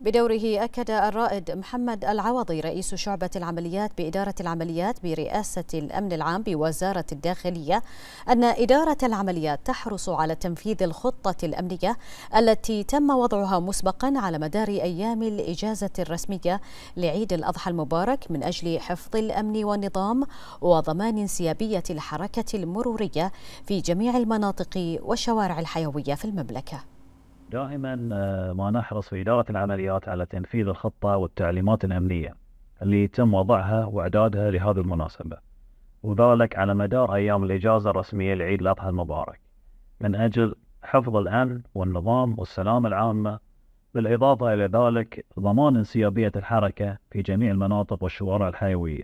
بدوره أكد الرائد محمد العوضي رئيس شعبة العمليات بإدارة العمليات برئاسة الأمن العام بوزارة الداخلية أن إدارة العمليات تحرص على تنفيذ الخطة الأمنية التي تم وضعها مسبقا على مدار أيام الإجازة الرسمية لعيد الأضحى المبارك من أجل حفظ الأمن والنظام وضمان انسيابية الحركة المرورية في جميع المناطق والشوارع الحيوية في المملكة. دائما آه، ما نحرص في إدارة العمليات على تنفيذ الخطة والتعليمات الأمنية اللي يتم وضعها وإعدادها لهذه المناسبة وذلك على مدار أيام الإجازة الرسمية لعيد الأضحى المبارك من أجل حفظ الأمن والنظام والسلامة العامة بالإضافة إلى ذلك ضمان انسيابية الحركة في جميع المناطق والشوارع الحيوية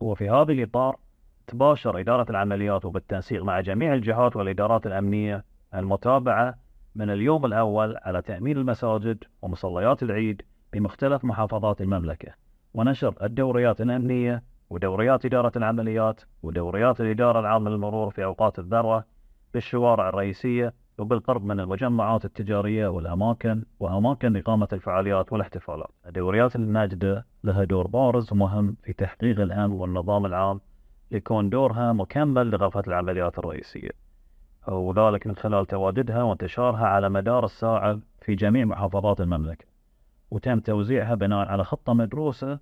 وفي هذا الإطار تباشر إدارة العمليات وبالتنسيق مع جميع الجهات والإدارات الأمنية المتابعة من اليوم الأول على تأمين المساجد ومصليات العيد بمختلف محافظات المملكة ونشر الدوريات الأمنية ودوريات إدارة العمليات ودوريات الإدارة العامة للمرور في أوقات الذروة بالشوارع الرئيسية وبالقرب من المجمعات التجارية والأماكن وأماكن إقامة الفعاليات والاحتفالات دوريات النجدة لها دور بارز ومهم في تحقيق الأمن والنظام العام ليكون دورها مكمل لغرفة العمليات الرئيسية وذلك من خلال تواجدها وانتشارها على مدار الساعة في جميع محافظات المملكة وتم توزيعها بناء على خطة مدروسة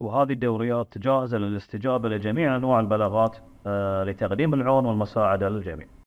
وهذه الدوريات جاهزة للاستجابة لجميع أنواع البلاغات آه، لتقديم العون والمساعدة للجميع